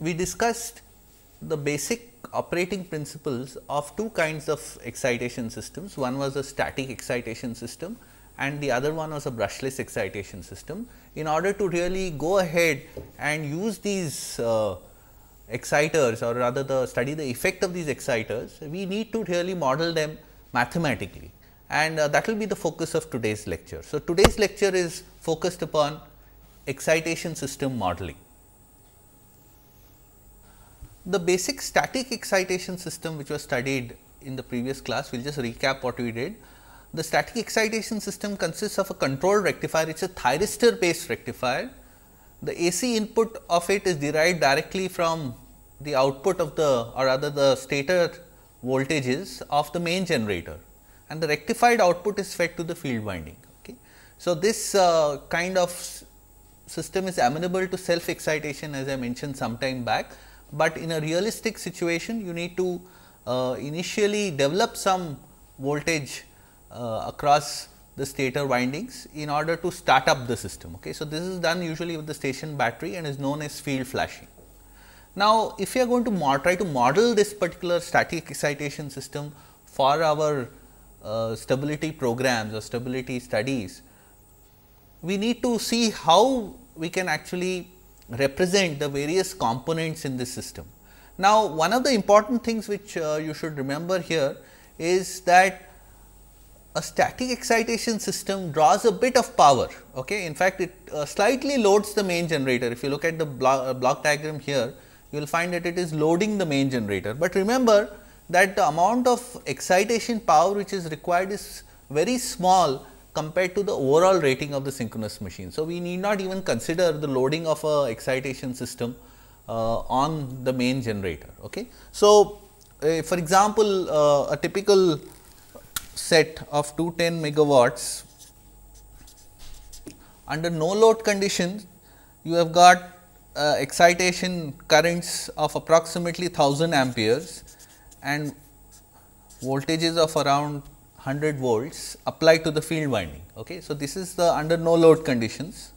we discussed the basic operating principles of two kinds of excitation systems. One was a static excitation system and the other one was a brushless excitation system. In order to really go ahead and use these uh, exciters or rather the study the effect of these exciters, we need to really model them mathematically and uh, that will be the focus of today's lecture. So, today's lecture is focused upon excitation system modeling the basic static excitation system which was studied in the previous class, we will just recap what we did. The static excitation system consists of a controlled rectifier, it is a thyristor based rectifier. The AC input of it is derived directly from the output of the or rather the stator voltages of the main generator and the rectified output is fed to the field winding. Okay. So, this uh, kind of system is amenable to self excitation as I mentioned some time back but in a realistic situation you need to uh, initially develop some voltage uh, across the stator windings in order to start up the system. Okay. So, this is done usually with the station battery and is known as field flashing. Now, if you are going to try to model this particular static excitation system for our uh, stability programs or stability studies, we need to see how we can actually represent the various components in the system. Now, one of the important things which uh, you should remember here is that a static excitation system draws a bit of power. Okay? In fact, it uh, slightly loads the main generator. If you look at the uh, block diagram here, you will find that it is loading the main generator. But remember that the amount of excitation power which is required is very small compared to the overall rating of the synchronous machine. So, we need not even consider the loading of a excitation system uh, on the main generator. Okay. So, uh, for example, uh, a typical set of 210 megawatts under no load conditions you have got uh, excitation currents of approximately 1000 amperes and voltages of around 100 volts applied to the field winding. Okay. So, this is the under no load conditions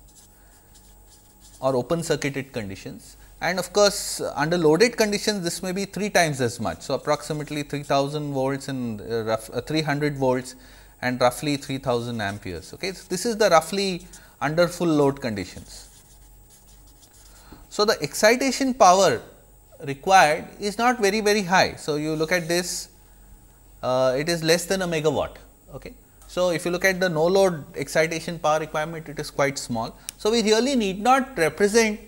or open circuited conditions and of course, under loaded conditions this may be 3 times as much. So, approximately 3000 volts and uh, rough, uh, 300 volts and roughly 3000 amperes. Okay. So, this is the roughly under full load conditions. So, the excitation power required is not very very high. So, you look at this uh, it is less than a megawatt. Okay. So, if you look at the no load excitation power requirement, it is quite small. So, we really need not represent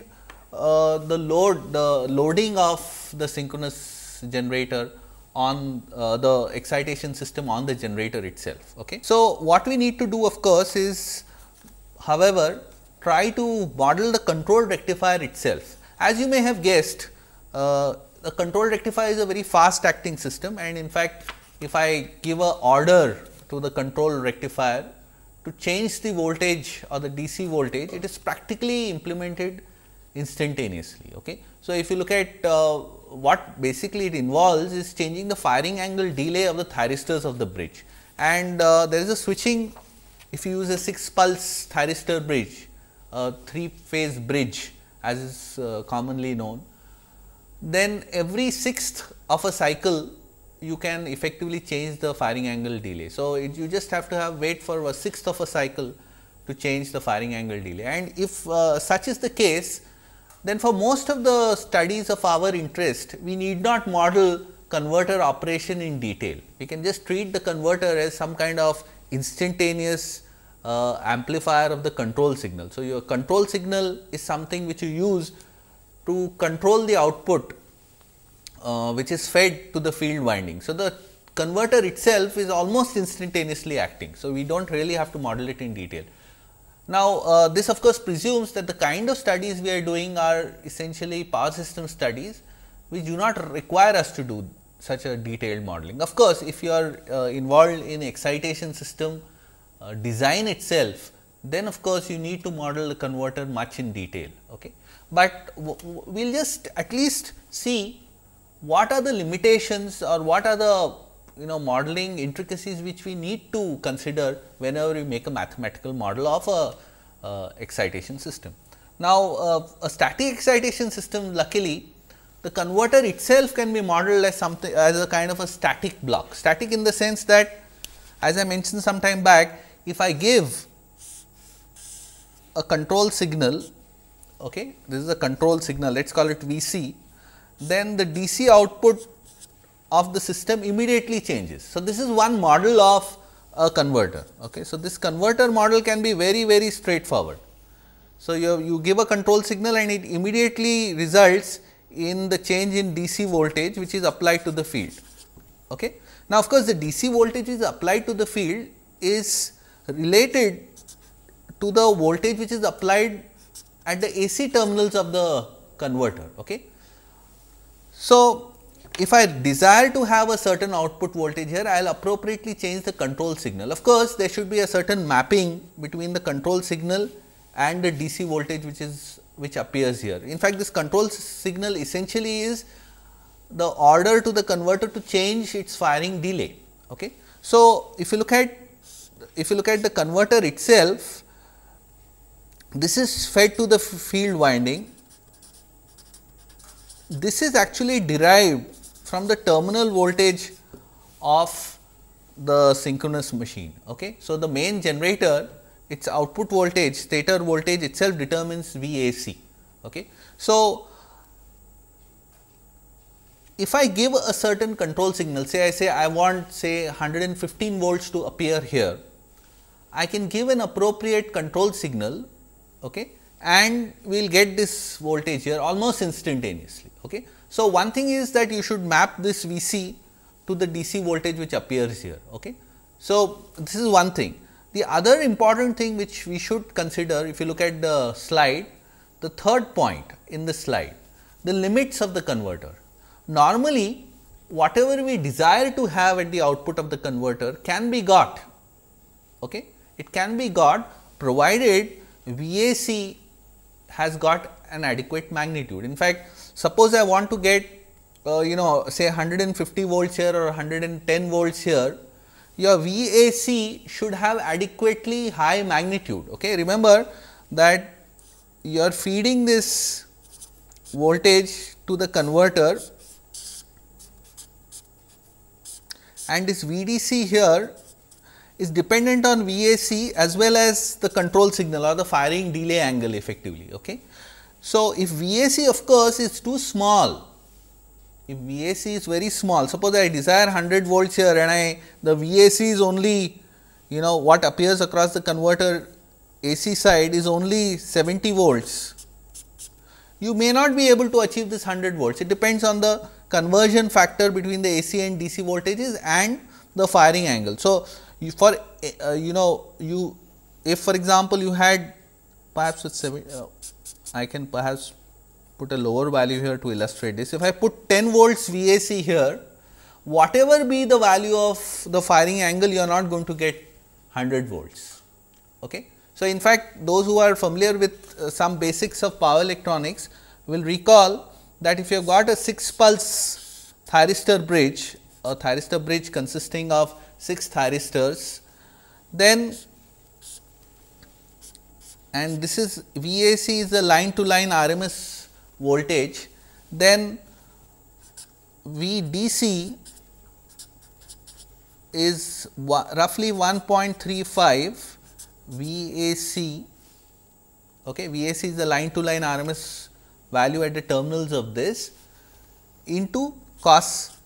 uh, the load, the loading of the synchronous generator on uh, the excitation system on the generator itself. Okay. So, what we need to do of course, is however, try to model the control rectifier itself. As you may have guessed, uh, the control rectifier is a very fast acting system and in fact, if I give a order to the control rectifier to change the voltage or the DC voltage, it is practically implemented instantaneously. Okay. So, if you look at uh, what basically it involves is changing the firing angle delay of the thyristors of the bridge and uh, there is a switching if you use a 6 pulse thyristor bridge, a 3 phase bridge as is uh, commonly known, then every sixth of a cycle you can effectively change the firing angle delay. So, it, you just have to have wait for a sixth of a cycle to change the firing angle delay and if uh, such is the case then for most of the studies of our interest we need not model converter operation in detail. We can just treat the converter as some kind of instantaneous uh, amplifier of the control signal. So, your control signal is something which you use to control the output uh, which is fed to the field winding. So, the converter itself is almost instantaneously acting. So, we do not really have to model it in detail. Now, uh, this of course, presumes that the kind of studies we are doing are essentially power system studies, which do not require us to do such a detailed modeling. Of course, if you are uh, involved in excitation system uh, design itself, then of course, you need to model the converter much in detail. Okay? But we will just at least see what are the limitations or what are the you know modeling intricacies which we need to consider whenever we make a mathematical model of a uh, excitation system. Now, uh, a static excitation system luckily the converter itself can be modeled as something as a kind of a static block, static in the sense that as I mentioned some time back if I give a control signal, okay, this is a control signal let us call it V c then the DC output of the system immediately changes. So, this is one model of a converter. Okay. So, this converter model can be very very straightforward. So, you, you give a control signal and it immediately results in the change in DC voltage which is applied to the field. Okay. Now, of course, the DC voltage is applied to the field is related to the voltage which is applied at the AC terminals of the converter. Okay. So, if I desire to have a certain output voltage here, I will appropriately change the control signal. Of course, there should be a certain mapping between the control signal and the DC voltage which is which appears here. In fact, this control signal essentially is the order to the converter to change its firing delay. Okay. So, if you look at if you look at the converter itself, this is fed to the field winding this is actually derived from the terminal voltage of the synchronous machine. Okay? So, the main generator its output voltage stator voltage itself determines VAC. Okay? So, if I give a certain control signal say I say I want say 115 volts to appear here, I can give an appropriate control signal okay, and we will get this voltage here almost instantaneously. Okay. So, one thing is that you should map this V c to the DC voltage which appears here. Okay. So, this is one thing. The other important thing which we should consider if you look at the slide, the third point in the slide, the limits of the converter. Normally, whatever we desire to have at the output of the converter can be got. Okay. It can be got provided VAC has got an adequate magnitude. In fact, Suppose I want to get uh, you know say 150 volts here or 110 volts here, your VAC should have adequately high magnitude. Okay? Remember that you are feeding this voltage to the converter and this VDC here is dependent on VAC as well as the control signal or the firing delay angle effectively. Okay? So, if VAC of course is too small, if VAC is very small, suppose I desire 100 volts here and I the VAC is only you know what appears across the converter AC side is only 70 volts. You may not be able to achieve this 100 volts, it depends on the conversion factor between the AC and DC voltages and the firing angle. So, you for uh, you know you if for example, you had perhaps with 70, uh, I can perhaps put a lower value here to illustrate this. If I put 10 volts VAC here, whatever be the value of the firing angle, you are not going to get 100 volts. Okay? So, in fact, those who are familiar with uh, some basics of power electronics will recall that if you have got a 6 pulse thyristor bridge, a thyristor bridge consisting of 6 thyristors, then and this is VAC is the line to line RMS voltage, then VDC is roughly 1.35 VAC, okay, VAC is the line to line RMS value at the terminals of this into cos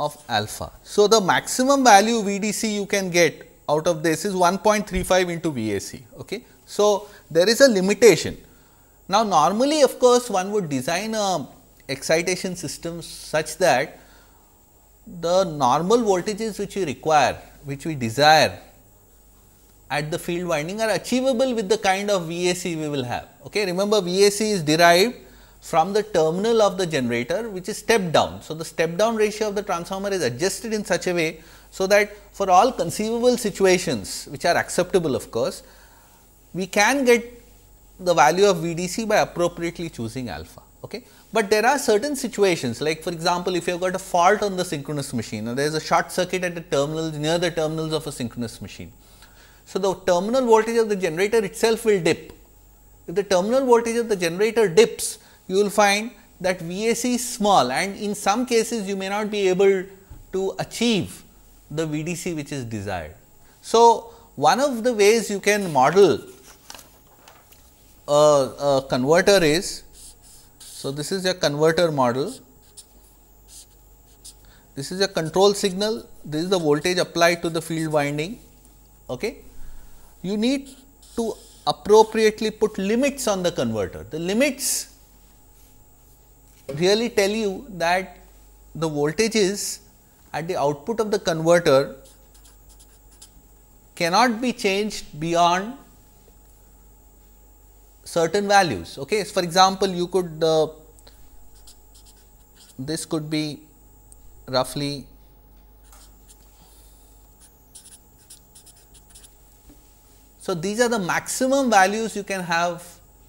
of alpha. So, the maximum value VDC you can get out of this is 1.35 into VAC. Okay. So, there is a limitation. Now, normally of course, one would design a excitation system such that the normal voltages which we require, which we desire at the field winding are achievable with the kind of VAC we will have. Okay. Remember VAC is derived from the terminal of the generator which is step down. So, the step down ratio of the transformer is adjusted in such a way, so that for all conceivable situations which are acceptable of course, we can get the value of VDC by appropriately choosing alpha. Okay? But there are certain situations like for example, if you have got a fault on the synchronous machine and there is a short circuit at the terminal near the terminals of a synchronous machine. So, the terminal voltage of the generator itself will dip. If the terminal voltage of the generator dips, you will find that VAC is small and in some cases you may not be able to achieve the VDC which is desired. So, one of the ways you can model a, a converter is. So, this is a converter model. This is a control signal. This is the voltage applied to the field winding. Okay. You need to appropriately put limits on the converter. The limits really tell you that the voltages at the output of the converter cannot be changed beyond certain values. Okay. So, for example, you could uh, this could be roughly So, these are the maximum values you can have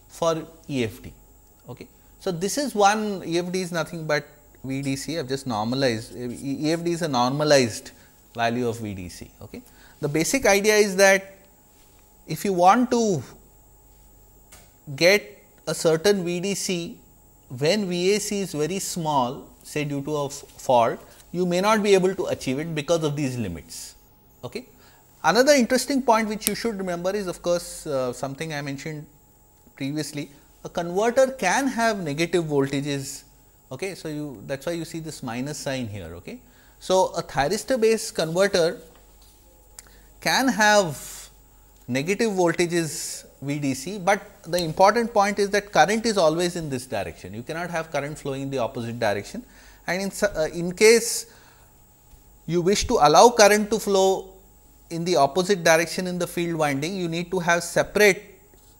for EFD. Okay. So, this is one EFD is nothing but VDC I have just normalized EFD is a normalized value of VDC. Okay. The basic idea is that if you want to get a certain VDC when VAC is very small say due to a fault, you may not be able to achieve it because of these limits. Okay. Another interesting point which you should remember is of course, uh, something I mentioned previously, a converter can have negative voltages. Okay. So, you that is why you see this minus sign here. Okay. So, a thyristor based converter can have negative voltages VDC, but the important point is that current is always in this direction. You cannot have current flowing in the opposite direction and in, uh, in case you wish to allow current to flow in the opposite direction in the field winding, you need to have separate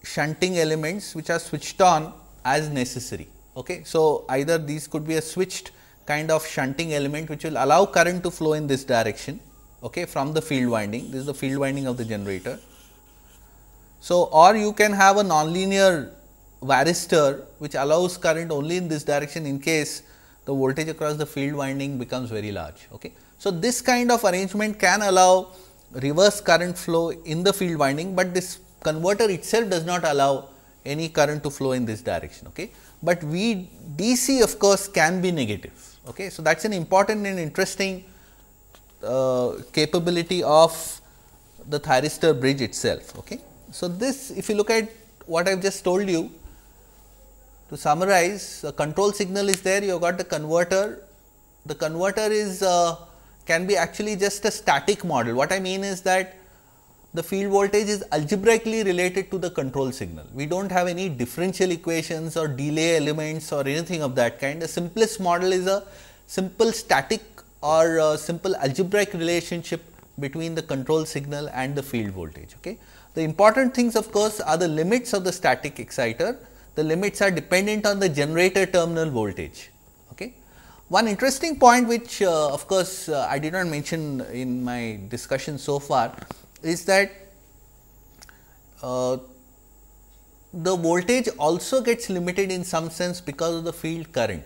shunting elements which are switched on as necessary. Okay. So, either these could be a switched kind of shunting element which will allow current to flow in this direction okay, from the field winding, this is the field winding of the generator so, or you can have a nonlinear varistor which allows current only in this direction in case the voltage across the field winding becomes very large. Okay. So, this kind of arrangement can allow reverse current flow in the field winding, but this converter itself does not allow any current to flow in this direction. Okay. But we DC of course can be negative. Okay. So, that is an important and interesting uh, capability of the thyristor bridge itself. Okay. So, this if you look at what I have just told you to summarize a control signal is there you have got the converter. The converter is uh, can be actually just a static model what I mean is that the field voltage is algebraically related to the control signal. We do not have any differential equations or delay elements or anything of that kind. The simplest model is a simple static or uh, simple algebraic relationship between the control signal and the field voltage. Okay. The important things of course are the limits of the static exciter. The limits are dependent on the generator terminal voltage. Okay. One interesting point which uh, of course, uh, I did not mention in my discussion so far is that uh, the voltage also gets limited in some sense because of the field current.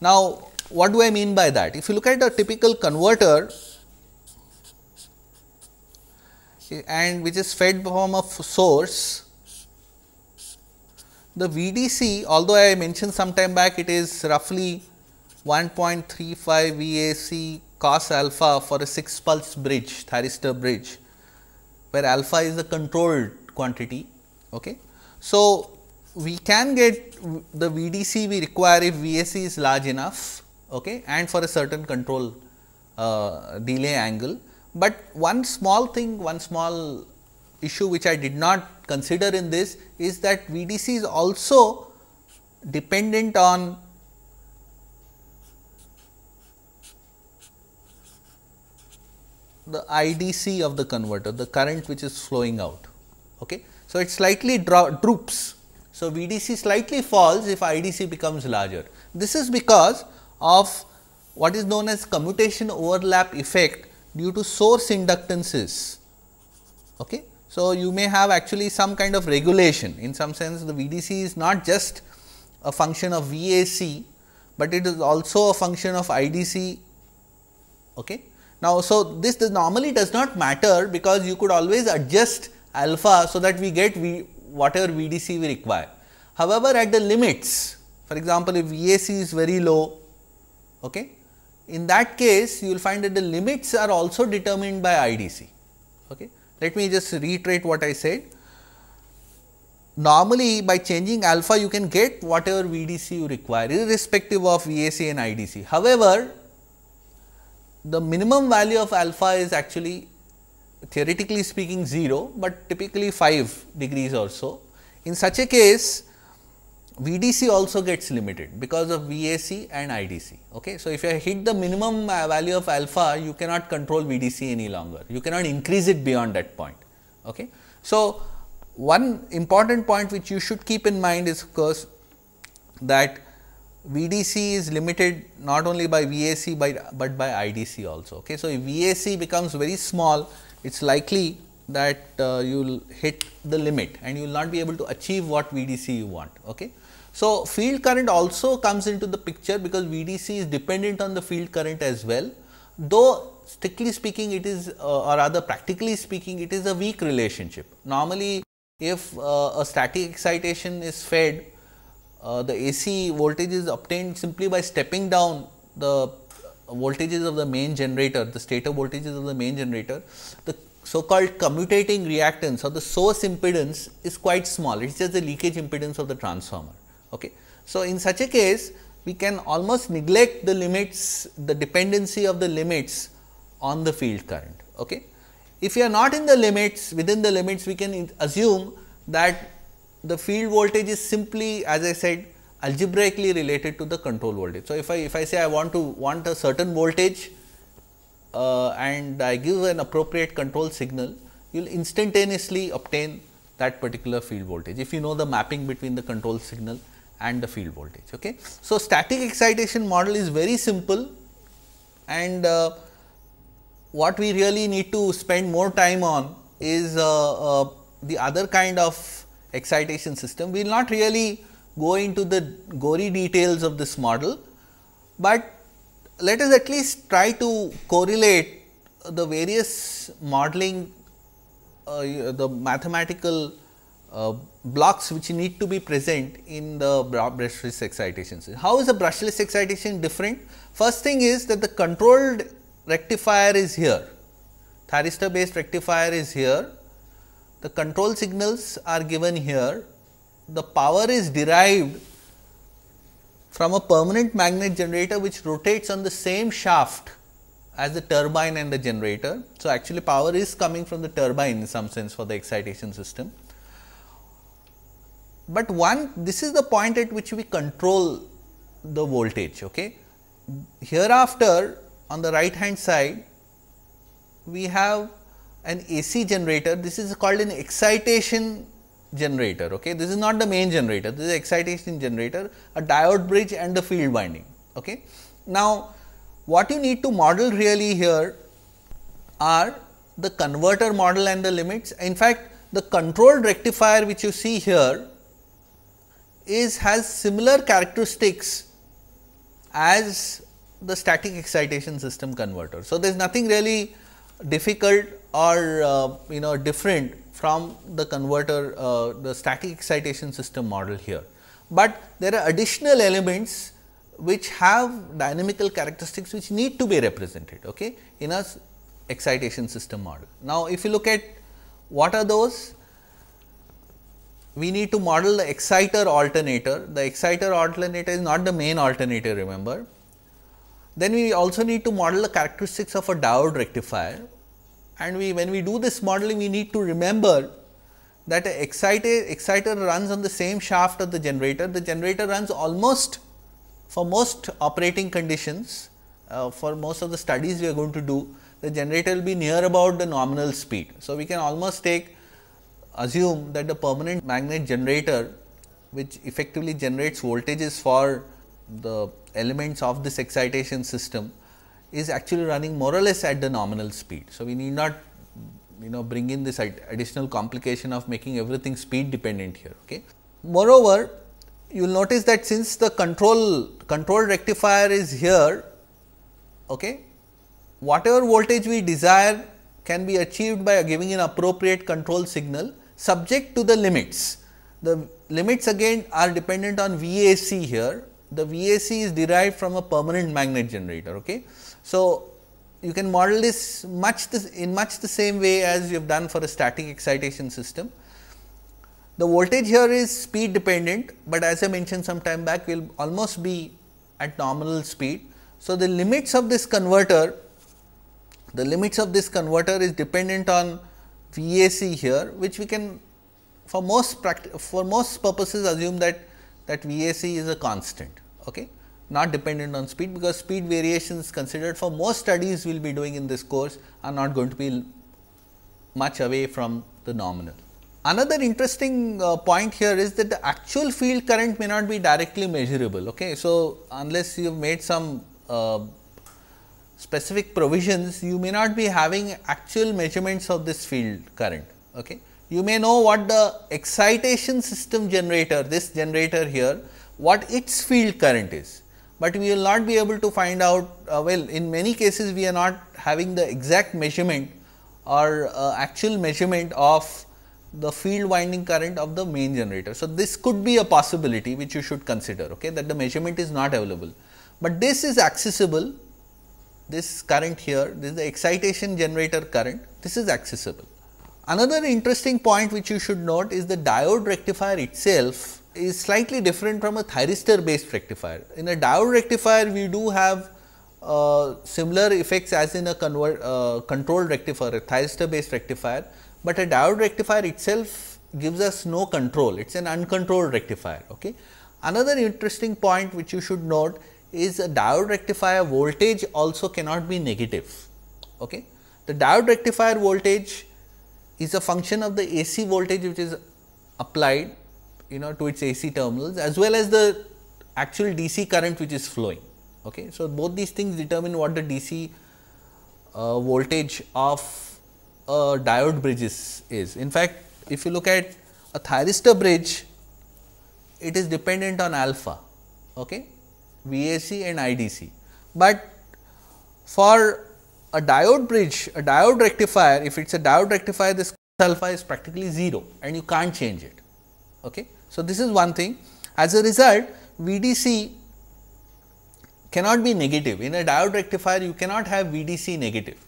Now, what do I mean by that? If you look at a typical converter, okay, and which is fed from a source. The VDC although I mentioned some time back it is roughly 1.35 VAC cos alpha for a 6 pulse bridge thyristor bridge where alpha is the controlled quantity. Okay. So, we can get the VDC we require if VAC is large enough okay, and for a certain control uh, delay angle but one small thing, one small issue which I did not consider in this is that VDC is also dependent on the IDC of the converter, the current which is flowing out. Okay. So, it slightly droops. So, VDC slightly falls if IDC becomes larger. This is because of what is known as commutation overlap effect due to source inductances. Okay? So, you may have actually some kind of regulation in some sense the VDC is not just a function of VAC, but it is also a function of IDC. Okay? Now, so this does normally does not matter because you could always adjust alpha so that we get v whatever VDC we require. However, at the limits for example, if VAC is very low okay, in that case you will find that the limits are also determined by IDC. Okay. Let me just reiterate what I said. Normally by changing alpha you can get whatever VDC you require irrespective of VAC and IDC. However, the minimum value of alpha is actually theoretically speaking 0, but typically 5 degrees or so. In such a case, VDC also gets limited because of VAC and IDC. Okay? So, if you hit the minimum uh, value of alpha, you cannot control VDC any longer, you cannot increase it beyond that point. Okay? So, one important point which you should keep in mind is of course, that VDC is limited not only by VAC by, but by IDC also. Okay? So, if VAC becomes very small, it is likely that uh, you will hit the limit and you will not be able to achieve what VDC you want. Okay? So, field current also comes into the picture because VDC is dependent on the field current as well, though strictly speaking it is uh, or rather practically speaking it is a weak relationship. Normally, if uh, a static excitation is fed, uh, the AC voltage is obtained simply by stepping down the voltages of the main generator, the stator voltages of the main generator. The so called commutating reactance or the source impedance is quite small, it is just the leakage impedance of the transformer. Okay. So, in such a case we can almost neglect the limits the dependency of the limits on the field current. Okay. If you are not in the limits within the limits we can assume that the field voltage is simply as I said algebraically related to the control voltage. So, if I if I say I want to want a certain voltage uh, and I give an appropriate control signal you will instantaneously obtain that particular field voltage if you know the mapping between the control signal and the field voltage. Okay. So, static excitation model is very simple and uh, what we really need to spend more time on is uh, uh, the other kind of excitation system. We will not really go into the gory details of this model, but let us at least try to correlate the various modeling, uh, the mathematical uh, blocks which need to be present in the brushless excitation. How is the brushless excitation different? First thing is that the controlled rectifier is here, thyristor based rectifier is here, the control signals are given here, the power is derived from a permanent magnet generator which rotates on the same shaft as the turbine and the generator. So, actually power is coming from the turbine in some sense for the excitation system but one this is the point at which we control the voltage. Okay. Hereafter on the right hand side we have an AC generator this is called an excitation generator. Okay. This is not the main generator this is excitation generator a diode bridge and the field winding. Okay. Now, what you need to model really here are the converter model and the limits. In fact, the controlled rectifier which you see here is has similar characteristics as the static excitation system converter. So, there is nothing really difficult or uh, you know different from the converter uh, the static excitation system model here, but there are additional elements which have dynamical characteristics which need to be represented okay, in a excitation system model. Now, if you look at what are those we need to model the exciter alternator. The exciter alternator is not the main alternator remember. Then we also need to model the characteristics of a diode rectifier and we when we do this modeling we need to remember that the exciter, exciter runs on the same shaft of the generator. The generator runs almost for most operating conditions uh, for most of the studies we are going to do the generator will be near about the nominal speed. So, we can almost take assume that the permanent magnet generator which effectively generates voltages for the elements of this excitation system is actually running more or less at the nominal speed. So, we need not you know bring in this additional complication of making everything speed dependent here. Okay. Moreover, you will notice that since the control control rectifier is here, okay, whatever voltage we desire can be achieved by giving an appropriate control signal subject to the limits. The limits again are dependent on VAC here. The VAC is derived from a permanent magnet generator. Okay. So, you can model this much this in much the same way as you have done for a static excitation system. The voltage here is speed dependent, but as I mentioned some time back will almost be at nominal speed. So, the limits of this converter, the limits of this converter is dependent on VAC here which we can for most for most purposes assume that that VAC is a constant okay not dependent on speed because speed variations considered for most studies we will be doing in this course are not going to be much away from the nominal. Another interesting uh, point here is that the actual field current may not be directly measurable. Okay? So, unless you have made some uh, specific provisions, you may not be having actual measurements of this field current. Okay. You may know what the excitation system generator, this generator here, what its field current is, but we will not be able to find out. Uh, well, in many cases, we are not having the exact measurement or uh, actual measurement of the field winding current of the main generator. So, this could be a possibility which you should consider okay, that the measurement is not available, but this is accessible this current here, this is the excitation generator current, this is accessible. Another interesting point which you should note is the diode rectifier itself is slightly different from a thyristor based rectifier. In a diode rectifier, we do have uh, similar effects as in a convert, uh, controlled rectifier, a thyristor based rectifier, but a diode rectifier itself gives us no control, it is an uncontrolled rectifier. Okay? Another interesting point which you should note is a diode rectifier voltage also cannot be negative. Okay? The diode rectifier voltage is a function of the AC voltage which is applied you know to its AC terminals as well as the actual DC current which is flowing. Okay? So, both these things determine what the DC uh, voltage of a diode bridge is, is. In fact, if you look at a thyristor bridge, it is dependent on alpha. Okay? VAC and IDC. But for a diode bridge, a diode rectifier, if it is a diode rectifier, this alpha is practically 0 and you can't change it. Okay? So, this is one thing. As a result, VDC cannot be negative. In a diode rectifier, you cannot have VDC negative.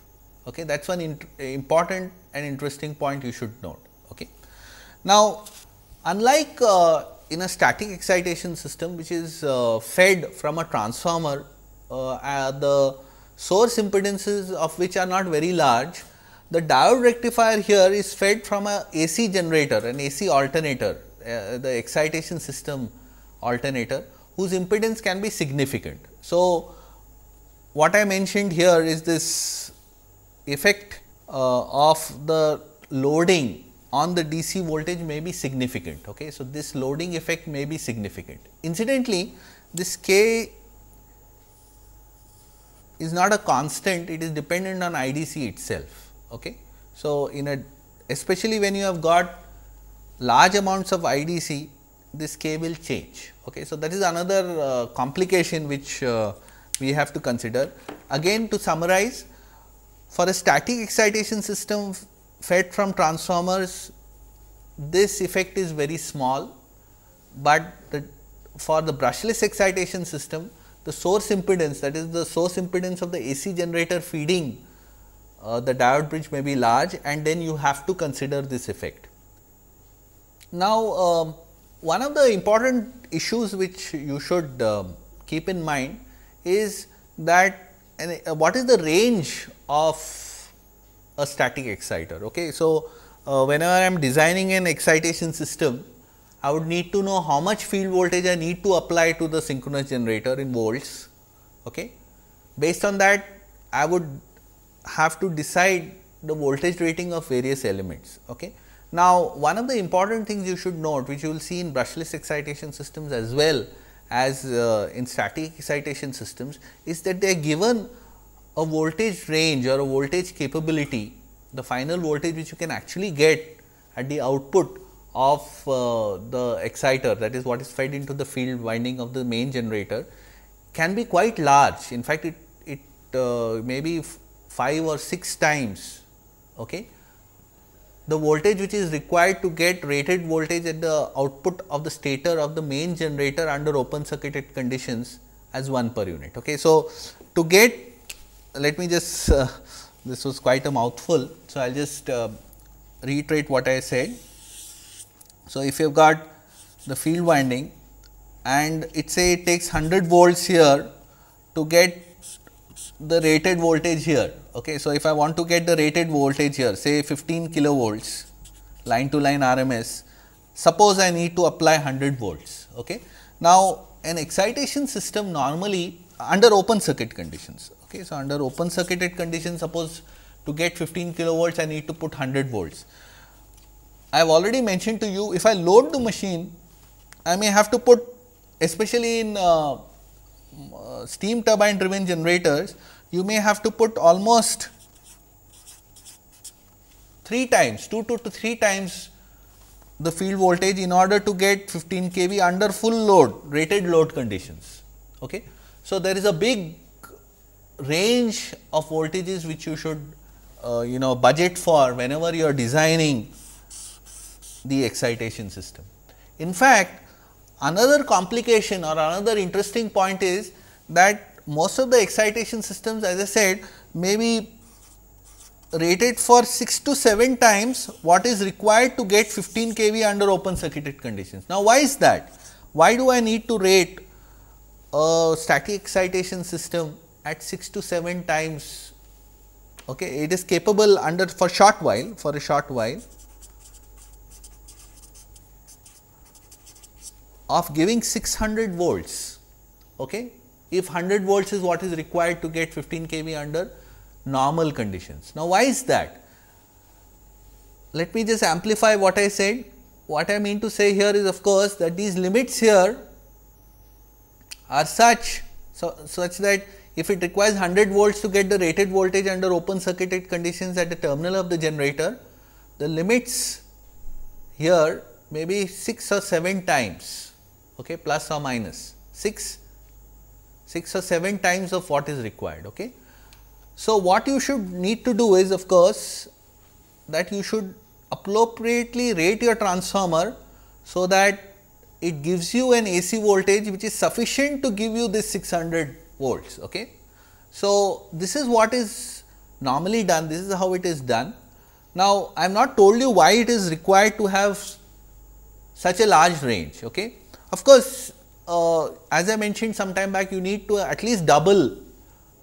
Okay? That is one important and interesting point you should note. Okay? Now, unlike uh, in a static excitation system which is uh, fed from a transformer, uh, uh, the source impedances of which are not very large, the diode rectifier here is fed from a AC generator, an AC alternator, uh, the excitation system alternator whose impedance can be significant. So, what I mentioned here is this effect uh, of the loading on the DC voltage may be significant. Okay? So, this loading effect may be significant. Incidentally, this K is not a constant, it is dependent on IDC itself. Okay? So, in a especially when you have got large amounts of IDC, this K will change. Okay? So, that is another uh, complication which uh, we have to consider. Again to summarize, for a static excitation system fed from transformers this effect is very small, but the, for the brushless excitation system the source impedance that is the source impedance of the AC generator feeding uh, the diode bridge may be large and then you have to consider this effect. Now, uh, one of the important issues which you should uh, keep in mind is that uh, what is the range of a static exciter. Okay? So, uh, whenever I am designing an excitation system, I would need to know how much field voltage I need to apply to the synchronous generator in volts. Okay? Based on that, I would have to decide the voltage rating of various elements. Okay? Now, one of the important things you should note which you will see in brushless excitation systems as well as uh, in static excitation systems is that they are given a voltage range or a voltage capability, the final voltage which you can actually get at the output of uh, the exciter that is what is fed into the field winding of the main generator can be quite large. In fact, it, it uh, may be 5 or 6 times okay, the voltage which is required to get rated voltage at the output of the stator of the main generator under open circuited conditions as 1 per unit. Okay. So, to get let me just, uh, this was quite a mouthful. So, I will just uh, reiterate what I said. So, if you have got the field winding and it say it takes 100 volts here to get the rated voltage here. Okay. So, if I want to get the rated voltage here say 15 kilovolts line to line RMS, suppose I need to apply 100 volts. Okay. Now, an excitation system normally under open circuit conditions Okay, so under open circuited condition, suppose to get 15 kilovolts, I need to put 100 volts. I have already mentioned to you, if I load the machine, I may have to put, especially in uh, uh, steam turbine driven generators, you may have to put almost 3 times, 2 to 3 times the field voltage in order to get 15 kV under full load, rated load conditions. Okay. So, there is a big range of voltages which you should uh, you know budget for whenever you are designing the excitation system. In fact, another complication or another interesting point is that most of the excitation systems as I said may be rated for 6 to 7 times what is required to get 15 kV under open circuited conditions. Now, why is that? Why do I need to rate a static excitation system at 6 to 7 times okay it is capable under for short while for a short while of giving 600 volts okay if 100 volts is what is required to get 15 kV under normal conditions now why is that let me just amplify what i said what i mean to say here is of course that these limits here are such so such that if it requires 100 volts to get the rated voltage under open circuited conditions at the terminal of the generator, the limits here may be 6 or 7 times okay, plus or minus 6, 6 or 7 times of what is required. Okay. So, what you should need to do is of course, that you should appropriately rate your transformer, so that it gives you an AC voltage which is sufficient to give you this 600 volts. Okay. So, this is what is normally done, this is how it is done. Now, I am not told you why it is required to have such a large range. Okay. Of course, uh, as I mentioned some time back you need to at least double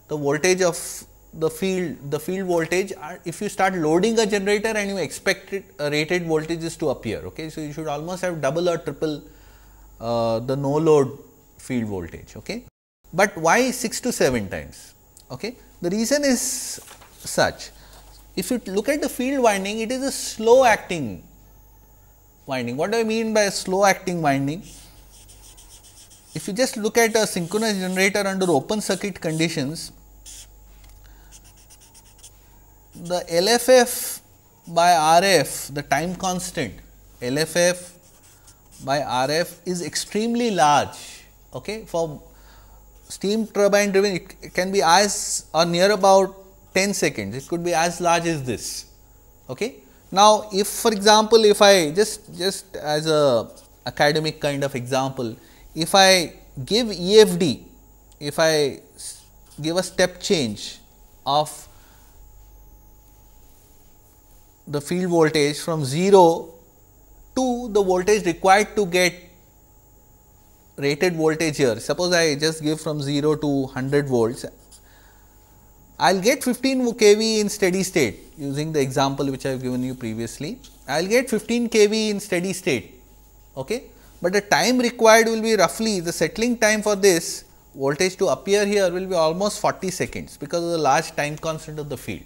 the voltage of the field, the field voltage uh, if you start loading a generator and you expect it, uh, rated voltages to appear. Okay. So, you should almost have double or triple uh, the no load field voltage. Okay. But why 6 to 7 times? Okay? The reason is such. If you look at the field winding, it is a slow acting winding. What do I mean by slow acting winding? If you just look at a synchronous generator under open circuit conditions, the LFF by RF, the time constant LFF by RF is extremely large okay, for steam turbine driven it, can be as or uh, near about 10 seconds it could be as large as this okay now if for example if i just just as a academic kind of example if i give efd if i give a step change of the field voltage from 0 to the voltage required to get rated voltage here, suppose I just give from 0 to 100 volts, I will get 15 kV in steady state using the example which I have given you previously. I will get 15 kV in steady state, okay? but the time required will be roughly the settling time for this voltage to appear here will be almost 40 seconds because of the large time constant of the field.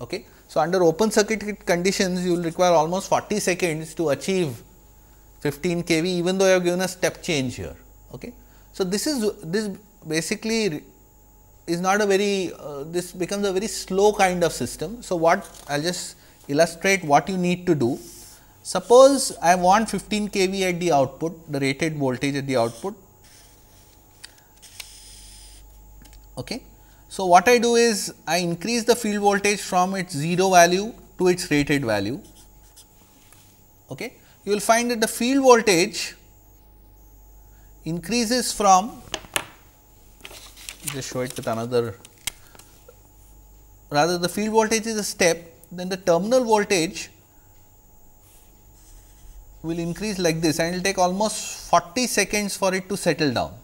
Okay? So, under open circuit conditions you will require almost 40 seconds to achieve 15 kV even though you have given a step change here. Okay. So, this is this basically is not a very uh, this becomes a very slow kind of system. So, what I will just illustrate what you need to do. Suppose I want 15 kV at the output, the rated voltage at the output. Okay. So, what I do is I increase the field voltage from its 0 value to its rated value. Okay. You will find that the field voltage increases from just show it with another rather the field voltage is a step then the terminal voltage will increase like this and it will take almost 40 seconds for it to settle down.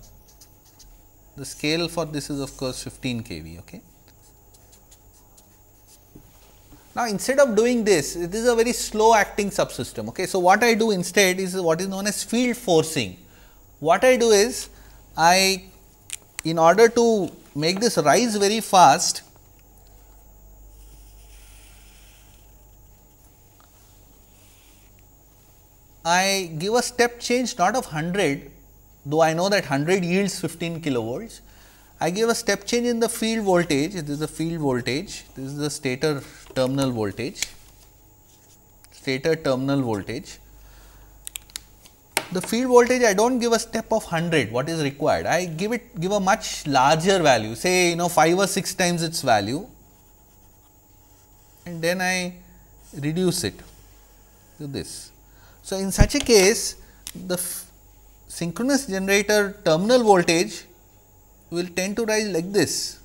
The scale for this is of course 15 kV. Okay. Now, instead of doing this, this is a very slow acting subsystem. Okay. So, what I do instead is what is known as field forcing what I do is I in order to make this rise very fast I give a step change not of 100 though I know that 100 yields 15 kilovolts. I give a step change in the field voltage, this is the field voltage, this is the stator terminal voltage, stator terminal voltage the field voltage I don't give a step of 100 what is required I give it give a much larger value say you know 5 or 6 times its value and then I reduce it to this. So, in such a case the synchronous generator terminal voltage will tend to rise like this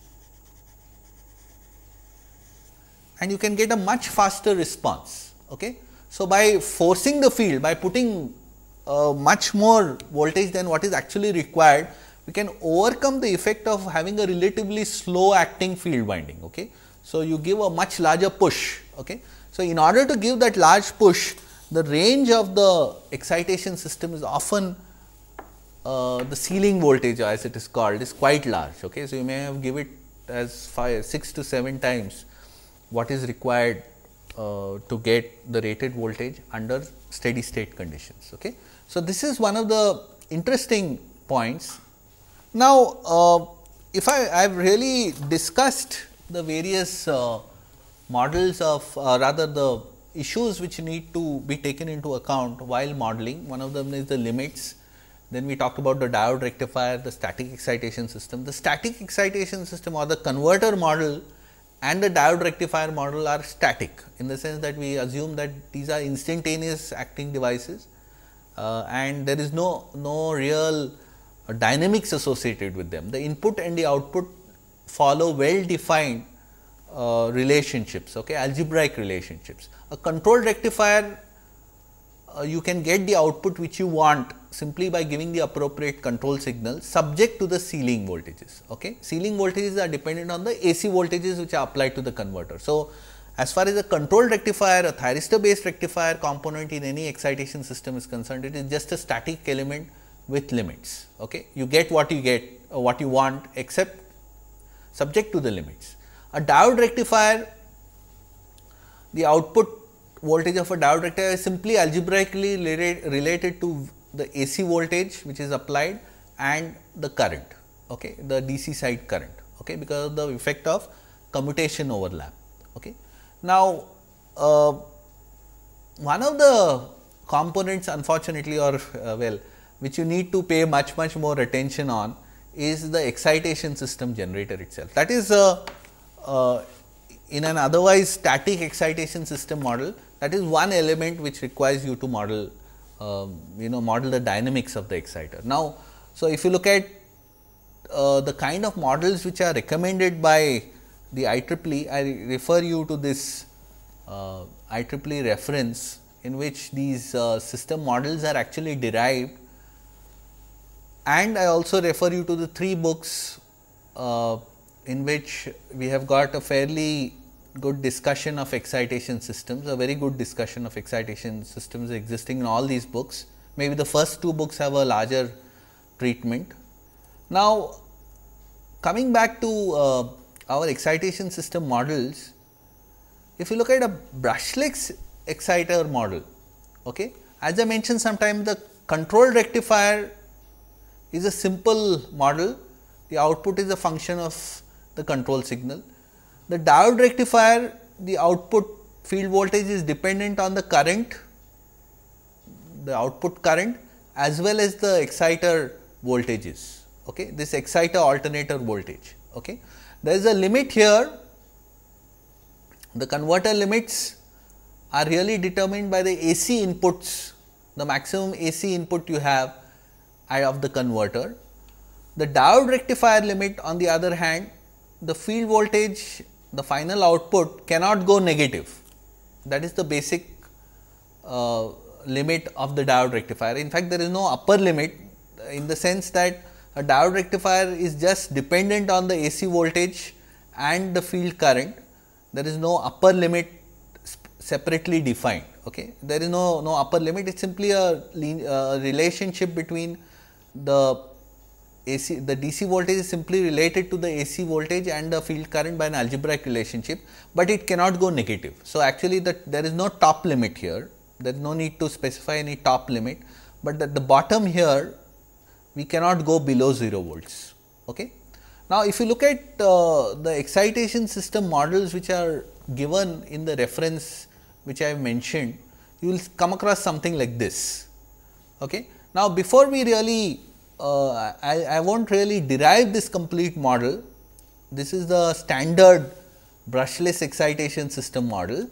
and you can get a much faster response. Okay? So, by forcing the field by putting much more voltage than what is actually required, we can overcome the effect of having a relatively slow acting field winding. Okay? So, you give a much larger push. Okay? So, in order to give that large push, the range of the excitation system is often uh, the ceiling voltage as it is called is quite large. Okay? So, you may have give it as five, 6 to 7 times what is required uh, to get the rated voltage under steady state conditions. Okay? So, this is one of the interesting points. Now, uh, if I, have really discussed the various uh, models of uh, rather the issues which need to be taken into account while modeling. One of them is the limits, then we talked about the diode rectifier, the static excitation system. The static excitation system or the converter model and the diode rectifier model are static in the sense that we assume that these are instantaneous acting devices uh, and there is no, no real dynamics associated with them. The input and the output follow well defined uh, relationships, okay, algebraic relationships. A control rectifier uh, you can get the output which you want simply by giving the appropriate control signal subject to the ceiling voltages. Okay? Ceiling voltages are dependent on the AC voltages which are applied to the converter. So, as far as a controlled rectifier, a thyristor based rectifier component in any excitation system is concerned, it is just a static element with limits. Okay? You get what you get, uh, what you want except subject to the limits. A diode rectifier, the output voltage of a diode rectifier is simply algebraically related to the AC voltage which is applied and the current, okay, the DC side current, okay, because of the effect of commutation overlap. Okay. Now, uh, one of the components unfortunately or uh, well which you need to pay much much more attention on is the excitation system generator itself. That is a, uh, uh, in an otherwise static excitation system model that is one element which requires you to model um, you know model the dynamics of the exciter. Now, so if you look at uh, the kind of models which are recommended by the IEEE, I refer you to this uh, IEEE reference in which these uh, system models are actually derived and I also refer you to the three books uh, in which we have got a fairly good discussion of excitation systems, a very good discussion of excitation systems existing in all these books. Maybe the first two books have a larger treatment. Now, coming back to uh, our excitation system models, if you look at a brushless exciter model, okay, as I mentioned sometime the control rectifier is a simple model, the output is a function of the control signal. The diode rectifier, the output field voltage is dependent on the current, the output current as well as the exciter voltages, okay, this exciter alternator voltage. Okay. There is a limit here, the converter limits are really determined by the AC inputs, the maximum AC input you have of the converter. The diode rectifier limit on the other hand, the field voltage, the final output cannot go negative. That is the basic uh, limit of the diode rectifier. In fact, there is no upper limit in the sense that a diode rectifier is just dependent on the AC voltage and the field current. There is no upper limit separately defined. Okay, There is no, no upper limit, it is simply a, a relationship between the AC, the DC voltage is simply related to the AC voltage and the field current by an algebraic relationship, but it cannot go negative. So, actually the, there is no top limit here, there is no need to specify any top limit, but at the bottom here we cannot go below 0 volts. Okay. Now, if you look at uh, the excitation system models which are given in the reference which I have mentioned, you will come across something like this. Okay. Now, before we really uh, I, I will not really derive this complete model, this is the standard brushless excitation system model.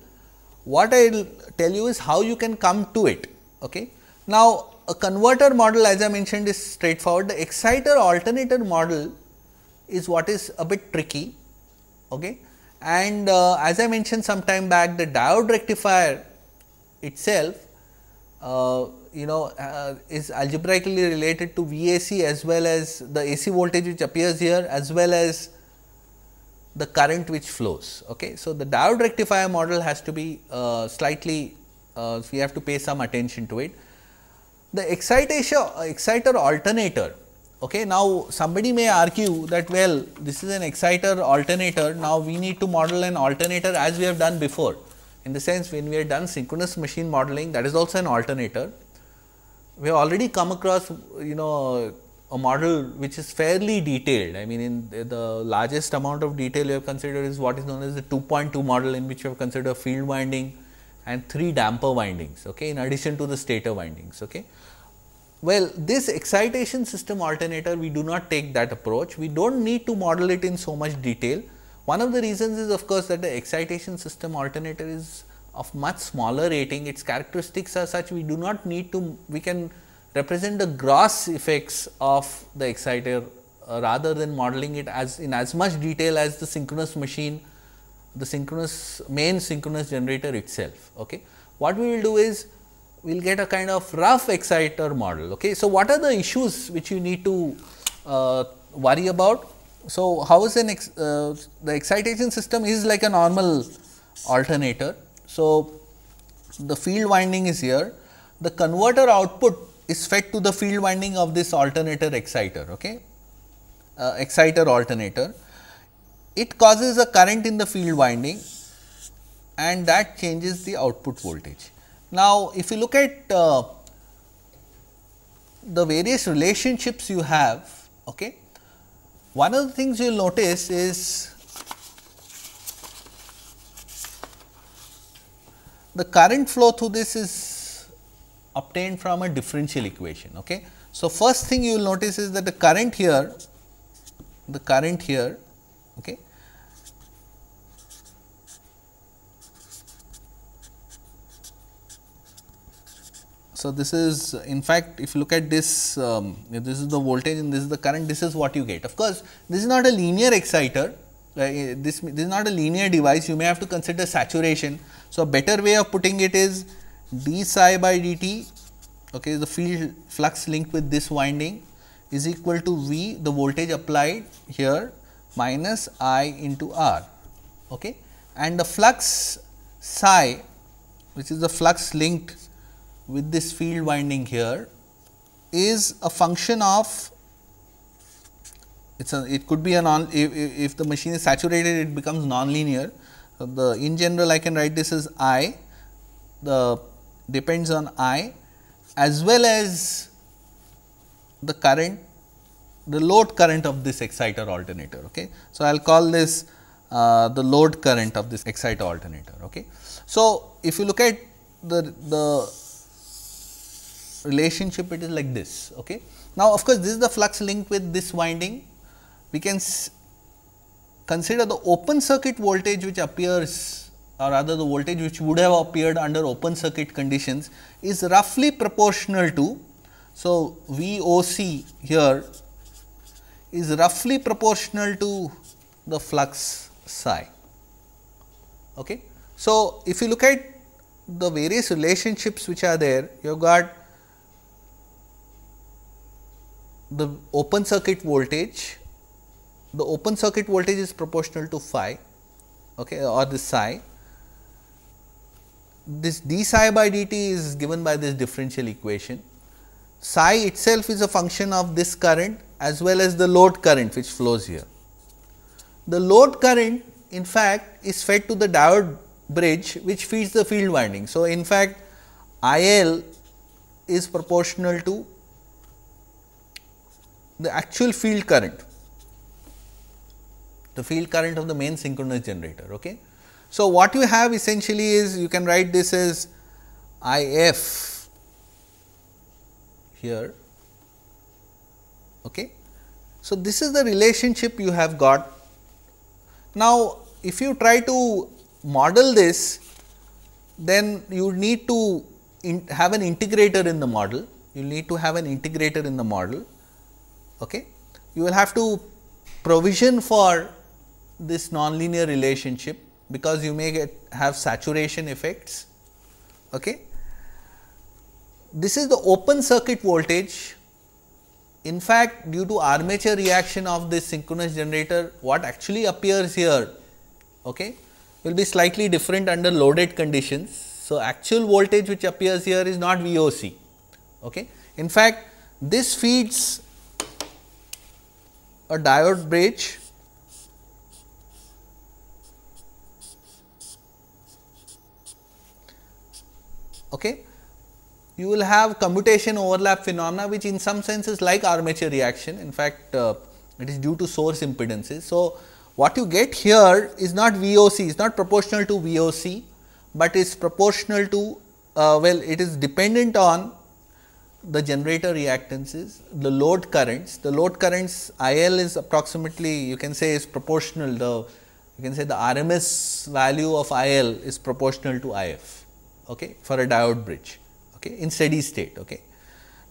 What I will tell you is how you can come to it. Okay. Now, a converter model as I mentioned is straightforward, the exciter alternator model is what is a bit tricky. Okay. And uh, as I mentioned some time back the diode rectifier itself uh, you know uh, is algebraically related to VAC as well as the AC voltage which appears here as well as the current which flows. Okay. So, the diode rectifier model has to be uh, slightly uh, we have to pay some attention to it the excitation exciter alternator okay now somebody may argue that well this is an exciter alternator now we need to model an alternator as we have done before in the sense when we have done synchronous machine modeling that is also an alternator we have already come across you know a model which is fairly detailed. I mean, in the, the largest amount of detail you have considered is what is known as the 2.2 model in which you have considered field winding, and 3 damper windings okay, in addition to the stator windings. Okay. Well, this excitation system alternator we do not take that approach, we do not need to model it in so much detail. One of the reasons is of course, that the excitation system alternator is of much smaller rating, its characteristics are such we do not need to, we can represent the gross effects of the exciter uh, rather than modeling it as in as much detail as the synchronous machine the synchronous main synchronous generator itself. Okay. What we will do is we will get a kind of rough exciter model. Okay. So, what are the issues which you need to uh, worry about? So, how is an ex, uh, the excitation system is like a normal alternator. So, the field winding is here, the converter output is fed to the field winding of this alternator exciter, okay, uh, exciter alternator it causes a current in the field winding and that changes the output voltage. Now, if you look at uh, the various relationships you have, okay, one of the things you will notice is the current flow through this is obtained from a differential equation. Okay. So, first thing you will notice is that the current here, the current here Okay. So, this is in fact if you look at this, um, this is the voltage and this is the current, this is what you get. Of course, this is not a linear exciter, uh, this, this is not a linear device, you may have to consider saturation. So, a better way of putting it is d psi by dt okay, the field flux linked with this winding is equal to V the voltage applied here minus I into R okay? and the flux psi which is the flux linked with this field winding here is a function of it's a it could be a non if, if the machine is saturated it becomes nonlinear so the in general I can write this as I the depends on I as well as the current the load current of this exciter alternator. Okay. So, I will call this uh, the load current of this exciter alternator. Okay. So, if you look at the, the relationship it is like this. Okay. Now, of course, this is the flux link with this winding. We can consider the open circuit voltage which appears or rather the voltage which would have appeared under open circuit conditions is roughly proportional to. So, VOC here is roughly proportional to the flux psi. Okay. So, if you look at the various relationships which are there, you have got the open circuit voltage, the open circuit voltage is proportional to phi okay, or the psi. This d psi by dt is given by this differential equation. Psi itself is a function of this current as well as the load current which flows here. The load current in fact is fed to the diode bridge which feeds the field winding. So, in fact, IL is proportional to the actual field current, the field current of the main synchronous generator. Okay. So, what you have essentially is you can write this as I f here Okay. So, this is the relationship you have got. Now, if you try to model this, then you need to have an integrator in the model. You need to have an integrator in the model. Okay. You will have to provision for this nonlinear relationship because you may get have saturation effects. Okay. This is the open circuit voltage in fact, due to armature reaction of this synchronous generator, what actually appears here okay, will be slightly different under loaded conditions. So, actual voltage which appears here is not VOC. Okay. In fact, this feeds a diode bridge okay, you will have commutation overlap phenomena which in some sense is like armature reaction. In fact, uh, it is due to source impedances. So, what you get here is not VOC, it is not proportional to VOC, but is proportional to uh, well it is dependent on the generator reactances, the load currents. The load currents IL is approximately you can say is proportional the you can say the RMS value of IL is proportional to IF okay, for a diode bridge okay, in steady state. Okay.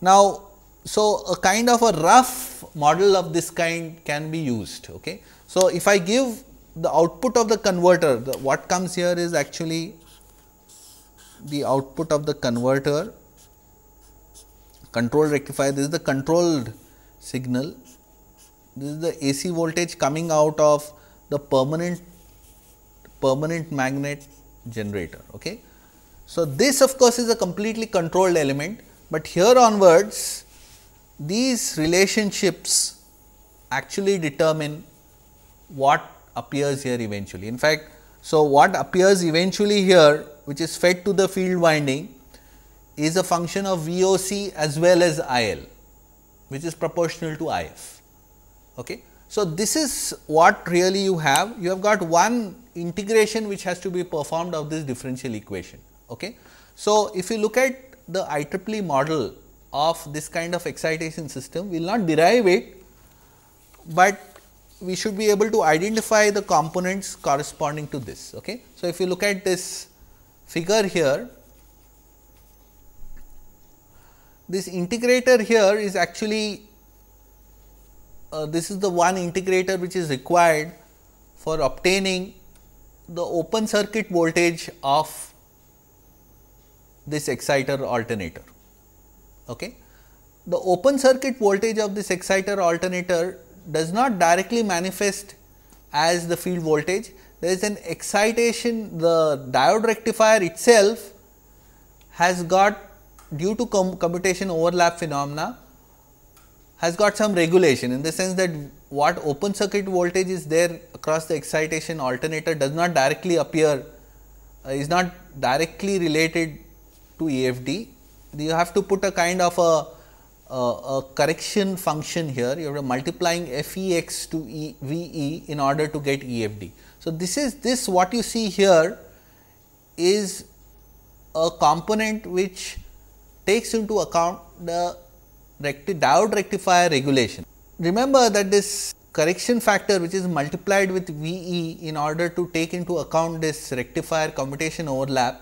Now, so a kind of a rough model of this kind can be used. Okay. So, if I give the output of the converter, the, what comes here is actually the output of the converter control rectifier this is the controlled signal this is the AC voltage coming out of the permanent permanent magnet generator okay so, this of course, is a completely controlled element, but here onwards these relationships actually determine what appears here eventually. In fact, so what appears eventually here which is fed to the field winding is a function of VOC as well as IL which is proportional to IF. Okay. So, this is what really you have, you have got one integration which has to be performed of this differential equation. Okay. So, if you look at the IEEE model of this kind of excitation system, we will not derive it, but we should be able to identify the components corresponding to this. Okay. So, if you look at this figure here, this integrator here is actually uh, this is the one integrator which is required for obtaining the open circuit voltage of this exciter alternator. Okay. The open circuit voltage of this exciter alternator does not directly manifest as the field voltage. There is an excitation, the diode rectifier itself has got due to com commutation overlap phenomena has got some regulation in the sense that what open circuit voltage is there across the excitation alternator does not directly appear uh, is not directly related to EFD, you have to put a kind of a, a, a correction function here, you are multiplying FEX to e, VE in order to get EFD. So, this is this what you see here is a component which takes into account the recti diode rectifier regulation. Remember that this correction factor which is multiplied with V e in order to take into account this rectifier commutation overlap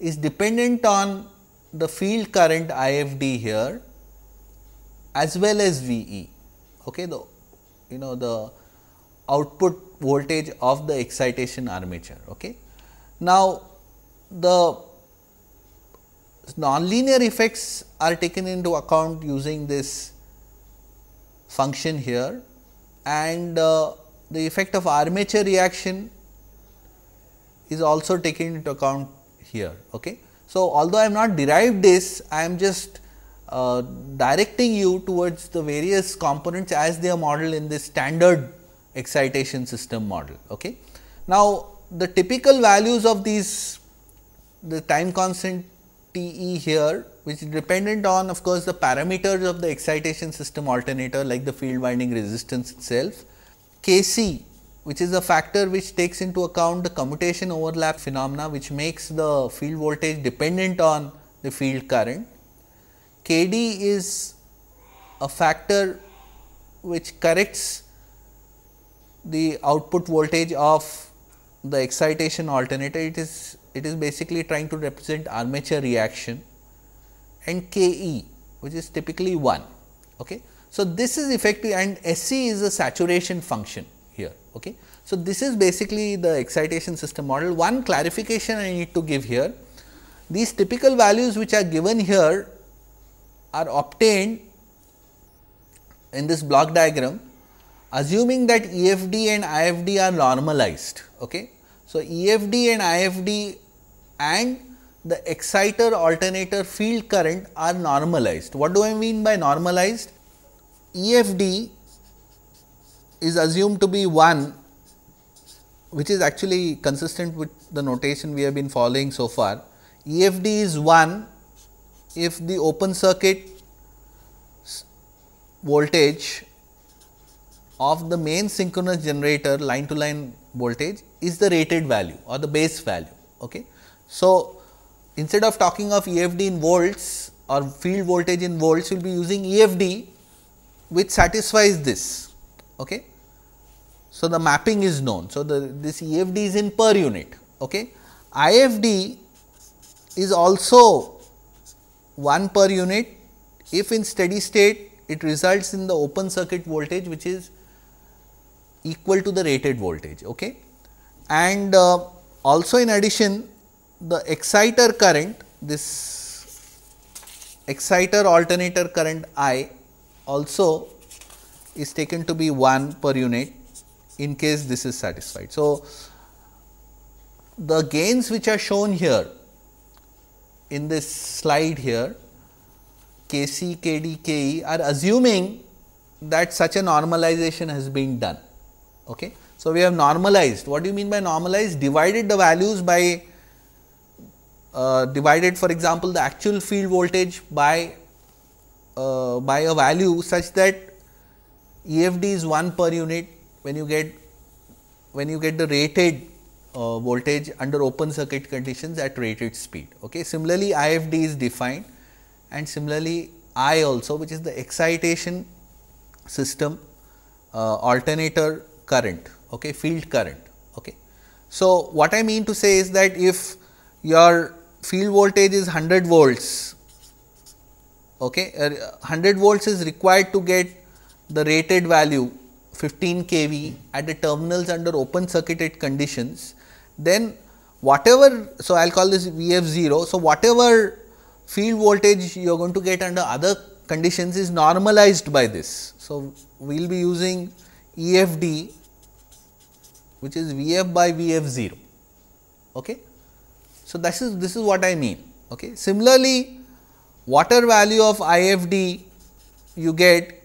is dependent on the field current IFD here as well as VE. Okay, the you know the output voltage of the excitation armature. Okay. Now, the nonlinear effects are taken into account using this function here and uh, the effect of armature reaction is also taken into account here. Okay. So, although I have not derived this, I am just uh, directing you towards the various components as they are modeled in this standard excitation system model. Okay. Now, the typical values of these the time constant T e here which is dependent on of course, the parameters of the excitation system alternator like the field winding resistance itself, K c which is a factor which takes into account the commutation overlap phenomena which makes the field voltage dependent on the field current. Kd is a factor which corrects the output voltage of the excitation alternator. It is it is basically trying to represent armature reaction and Ke which is typically 1. Okay. So, this is effective and SC is a saturation function. Okay. So, this is basically the excitation system model. One clarification I need to give here, these typical values which are given here are obtained in this block diagram assuming that EFD and IFD are normalized. Okay. So, EFD and IFD and the exciter alternator field current are normalized. What do I mean by normalized? EFD is assumed to be 1 which is actually consistent with the notation we have been following so far. EFD is 1 if the open circuit voltage of the main synchronous generator line to line voltage is the rated value or the base value. Okay. So, instead of talking of EFD in volts or field voltage in volts, we will be using EFD which satisfies this Okay. So, the mapping is known. So, the this EFD is in per unit. Okay. IFD is also 1 per unit if in steady state it results in the open circuit voltage which is equal to the rated voltage. Okay. And uh, also in addition the exciter current this exciter alternator current I also is taken to be 1 per unit in case this is satisfied. So, the gains which are shown here in this slide here Kc, Kd, Ke are assuming that such a normalization has been done. Okay. So, we have normalized. What do you mean by normalized? Divided the values by uh, divided for example, the actual field voltage by uh, by a value such that EFD is 1 per unit when you get when you get the rated uh, voltage under open circuit conditions at rated speed. Okay. Similarly, IFD is defined and similarly I also which is the excitation system uh, alternator current, okay, field current. Okay. So, what I mean to say is that if your field voltage is 100 volts, okay, uh, er, 100 volts is required to get the rated value 15 kV at the terminals under open circuited conditions, then whatever, so I will call this VF0. So, whatever field voltage you are going to get under other conditions is normalized by this. So, we will be using EFD which is Vf by Vf0. Okay? So, this is this is what I mean. Okay? Similarly, water value of IFD you get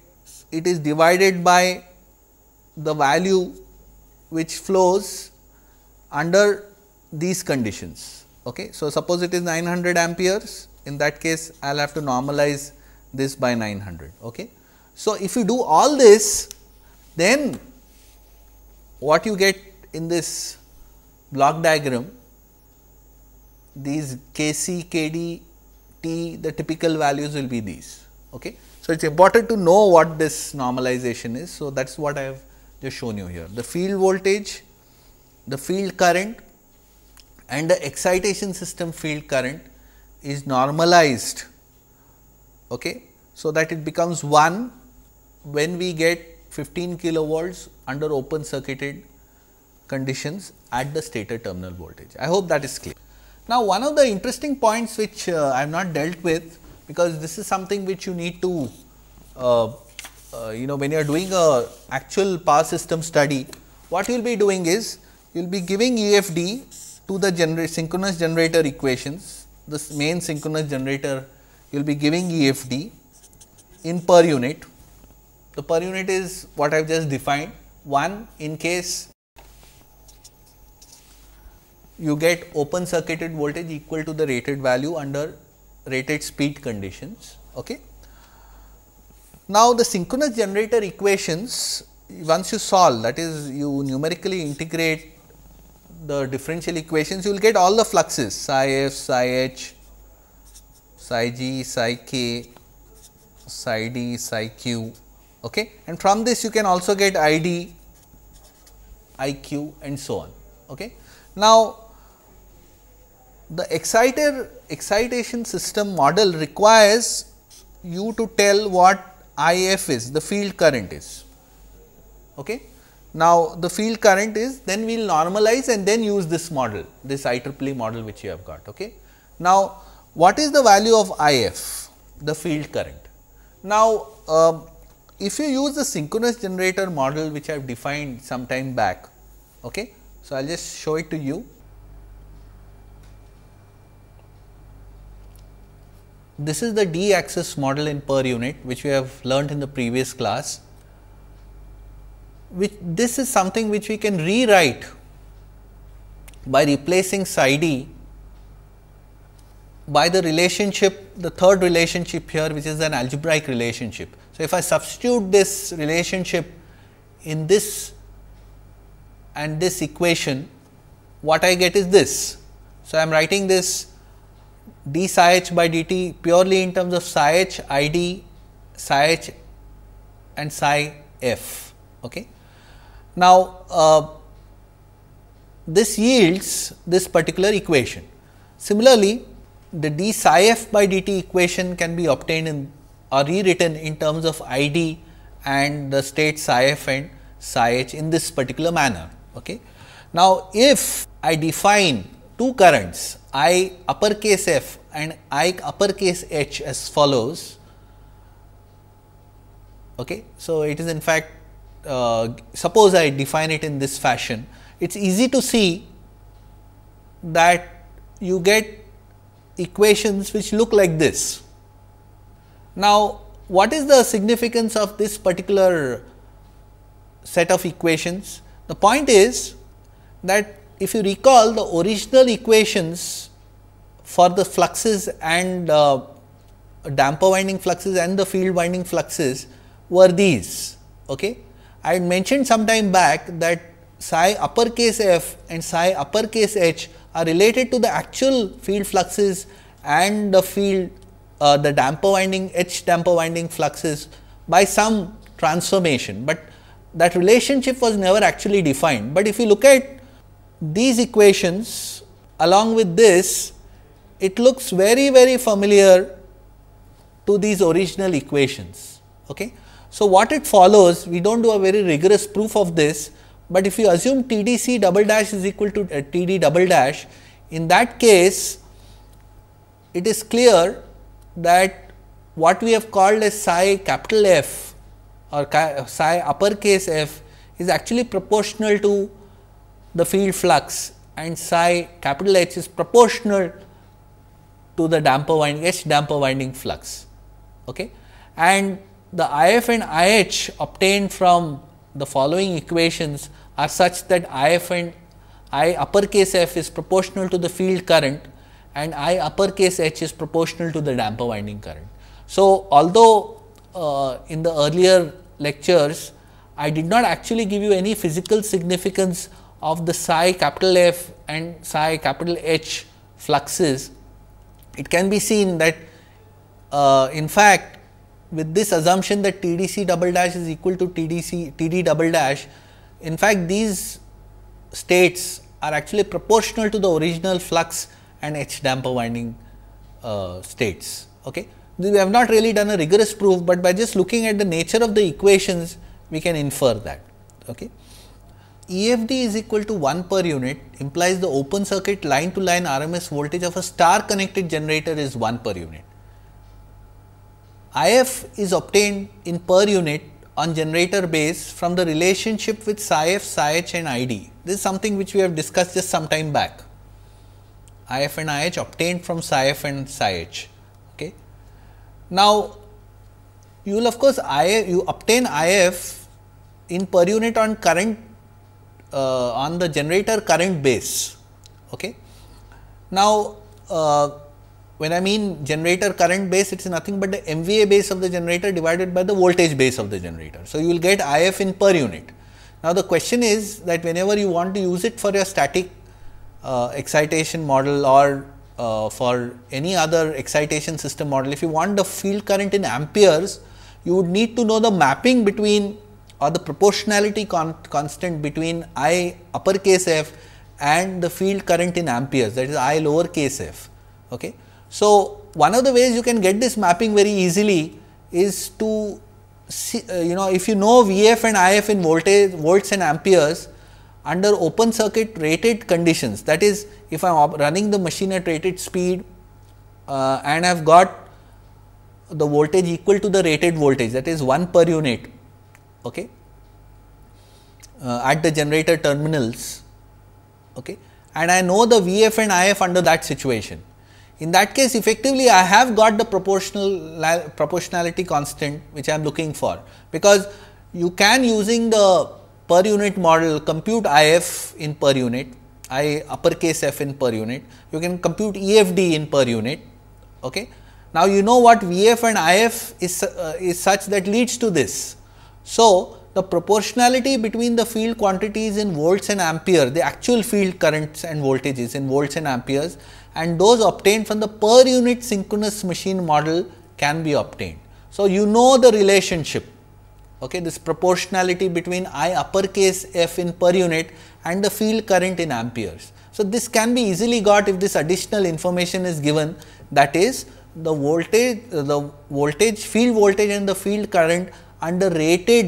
it is divided by the value which flows under these conditions. Okay. So, suppose it is 900 amperes in that case I will have to normalize this by 900. Okay. So, if you do all this then what you get in this block diagram these K c, K d, T the typical values will be these. Okay. So, it is important to know what this normalization is. So, that is what I have just shown you here. The field voltage, the field current and the excitation system field current is normalized okay, so that it becomes 1 when we get 15 kilovolts under open circuited conditions at the stator terminal voltage. I hope that is clear. Now, one of the interesting points which uh, I have not dealt with because this is something which you need to uh, uh, you know when you are doing a actual power system study what you will be doing is you will be giving EFD to the genera synchronous generator equations this main synchronous generator you will be giving EFD in per unit the per unit is what I have just defined one in case you get open circuited voltage equal to the rated value under rated speed conditions. Okay. Now, the synchronous generator equations once you solve that is you numerically integrate the differential equations you will get all the fluxes psi f, psi h, psi g, psi k, psi d, psi q okay. and from this you can also get id, iq and so on. Okay. Now, the exciter excitation system model requires you to tell what IF is, the field current is. Okay? Now, the field current is then we will normalize and then use this model, this IEEE model which you have got. Okay? Now, what is the value of IF, the field current? Now, uh, if you use the synchronous generator model which I have defined some time back, okay? so I will just show it to you. This is the d axis model in per unit which we have learnt in the previous class. Which this is something which we can rewrite by replacing psi d by the relationship the third relationship here which is an algebraic relationship. So, if I substitute this relationship in this and this equation what I get is this. So, I am writing this d psi h by dt purely in terms of psi h id psi h and psi f. Okay. Now, uh, this yields this particular equation. Similarly, the d psi f by dt equation can be obtained in or rewritten in terms of id and the state psi f and psi h in this particular manner. Okay. Now, if I define two currents I uppercase F and I uppercase H as follows. Okay, so it is in fact uh, suppose I define it in this fashion, it is easy to see that you get equations which look like this. Now, what is the significance of this particular set of equations? The point is that if you recall the original equations for the fluxes and uh, damper winding fluxes and the field winding fluxes were these. Okay? I had mentioned some time back that psi uppercase f and psi uppercase h are related to the actual field fluxes and the field uh, the damper winding H damper winding fluxes by some transformation, but that relationship was never actually defined. But if you look at these equations along with this it looks very very familiar to these original equations. Okay? So, what it follows we do not do a very rigorous proof of this, but if you assume TDC double dash is equal to uh, TD double dash in that case it is clear that what we have called as psi capital F or psi uppercase f is actually proportional to the field flux and psi capital H is proportional to the damper winding H damper winding flux. Okay? And the IF and IH obtained from the following equations are such that IF and I uppercase F is proportional to the field current and I uppercase H is proportional to the damper winding current. So, although uh, in the earlier lectures I did not actually give you any physical significance of the psi capital F and psi capital H fluxes, it can be seen that uh, in fact, with this assumption that TDC double dash is equal to TDC TD double dash, in fact, these states are actually proportional to the original flux and H damper winding uh, states. Okay. We have not really done a rigorous proof, but by just looking at the nature of the equations, we can infer that. Okay. EFD is equal to 1 per unit implies the open circuit line to line RMS voltage of a star connected generator is 1 per unit. IF is obtained in per unit on generator base from the relationship with psi f, psi h and id. This is something which we have discussed just some time back. IF and IH obtained from psi f and psi h. Okay. Now, you will of course, IF, you obtain IF in per unit on current uh, on the generator current base. Okay. Now, uh, when I mean generator current base, it is nothing but the MVA base of the generator divided by the voltage base of the generator. So, you will get IF in per unit. Now, the question is that whenever you want to use it for your static uh, excitation model or uh, for any other excitation system model, if you want the field current in amperes, you would need to know the mapping between or the proportionality con constant between I uppercase f and the field current in amperes that is I lowercase f. Okay. So, one of the ways you can get this mapping very easily is to see, uh, you know if you know Vf and If in voltage volts and amperes under open circuit rated conditions that is if I am running the machine at rated speed uh, and I have got the voltage equal to the rated voltage that is 1 per unit okay, uh, at the generator terminals okay, and I know the VF and IF under that situation. In that case effectively I have got the proportional proportionality constant which I am looking for because you can using the per unit model compute IF in per unit I uppercase F in per unit you can compute EFD in per unit okay. Now, you know what VF and IF is, uh, is such that leads to this so, the proportionality between the field quantities in volts and ampere, the actual field currents and voltages in volts and amperes and those obtained from the per unit synchronous machine model can be obtained. So, you know the relationship, okay, this proportionality between I uppercase F in per unit and the field current in amperes. So, this can be easily got if this additional information is given that is the voltage, the voltage field voltage and the field current under rated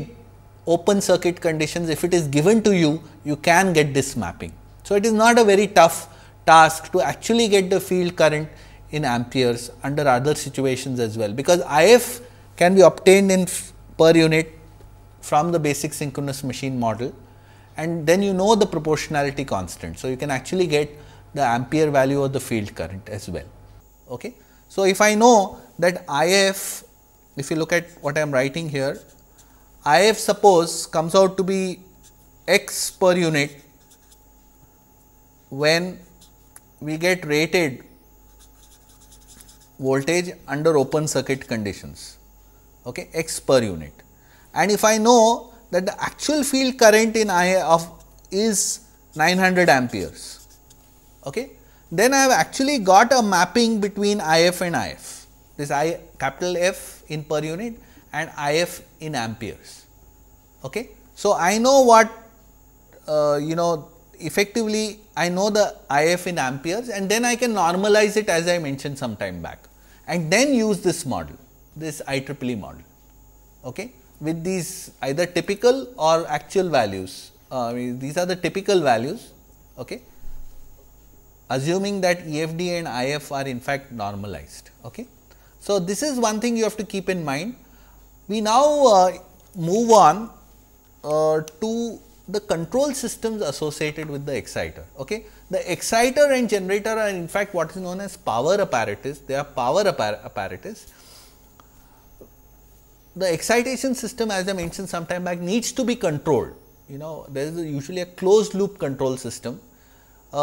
open circuit conditions if it is given to you, you can get this mapping. So, it is not a very tough task to actually get the field current in amperes under other situations as well, because IF can be obtained in per unit from the basic synchronous machine model and then you know the proportionality constant. So, you can actually get the ampere value of the field current as well. Okay. So, if I know that IF if you look at what I am writing here, IF suppose comes out to be x per unit when we get rated voltage under open circuit conditions okay x per unit and if i know that the actual field current in i of is 900 amperes okay then i have actually got a mapping between if and if this I capital F in per unit and I f in amperes. Okay. So, I know what uh, you know effectively I know the I f in amperes and then I can normalize it as I mentioned some time back and then use this model this IEEE model okay, with these either typical or actual values uh, these are the typical values okay, assuming that EFD and IF are in fact normalized. Okay. So, this is one thing you have to keep in mind. We now uh, move on uh, to the control systems associated with the exciter. Okay? The exciter and generator are in fact what is known as power apparatus, they are power appar apparatus. The excitation system as I mentioned some time back needs to be controlled, you know there is usually a closed loop control system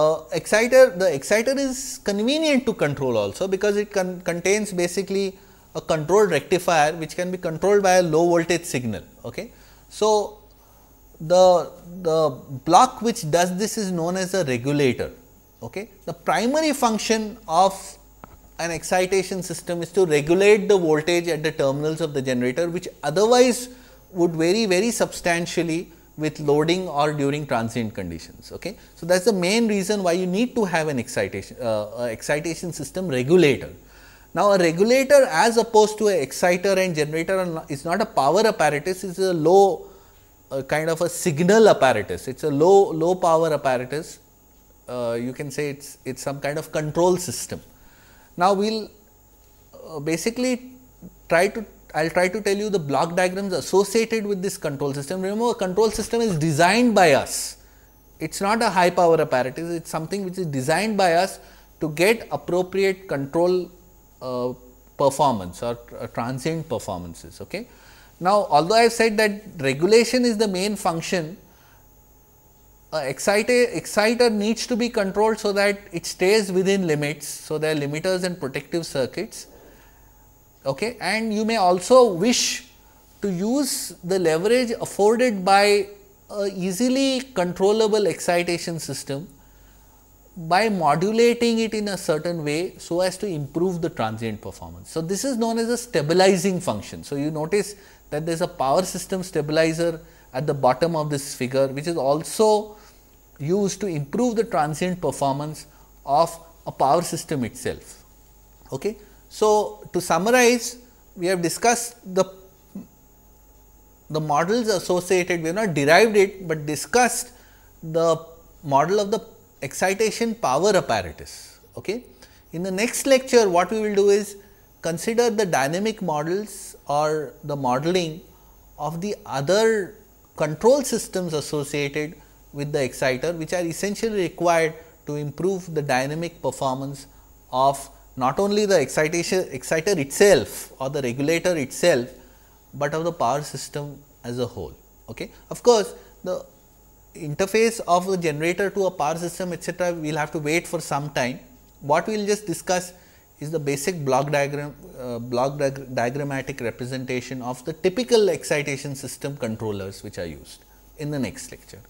uh, exciter, the exciter is convenient to control also because it contains basically a controlled rectifier which can be controlled by a low voltage signal. Okay. So, the, the block which does this is known as a regulator. Okay. The primary function of an excitation system is to regulate the voltage at the terminals of the generator which otherwise would vary very substantially with loading or during transient conditions. Okay? So, that is the main reason why you need to have an excitation, uh, excitation system regulator. Now, a regulator as opposed to an exciter and generator is not a power apparatus, it is a low uh, kind of a signal apparatus, it is a low, low power apparatus. Uh, you can say it's it's some kind of control system. Now, we'll uh, basically try to I will try to tell you the block diagrams associated with this control system. Remember a control system is designed by us. It is not a high power apparatus, it is something which is designed by us to get appropriate control uh, performance or uh, transient performances. Okay? Now, although I have said that regulation is the main function, uh, exciter, exciter needs to be controlled so that it stays within limits. So, there are limiters and protective circuits okay? and you may also wish to use the leverage afforded by a easily controllable excitation system by modulating it in a certain way so as to improve the transient performance. So, this is known as a stabilizing function. So, you notice that there is a power system stabilizer at the bottom of this figure which is also used to improve the transient performance of a power system itself. Okay? So, to summarize we have discussed the the models associated we have not derived it, but discussed the model of the excitation power apparatus. Okay. In the next lecture what we will do is consider the dynamic models or the modeling of the other control systems associated with the exciter which are essentially required to improve the dynamic performance of not only the excitation exciter itself or the regulator itself, but of the power system as a whole. Okay. Of course, the interface of the generator to a power system etc., we will have to wait for some time. What we will just discuss is the basic block diagram, uh, block diagrammatic representation of the typical excitation system controllers which are used in the next lecture.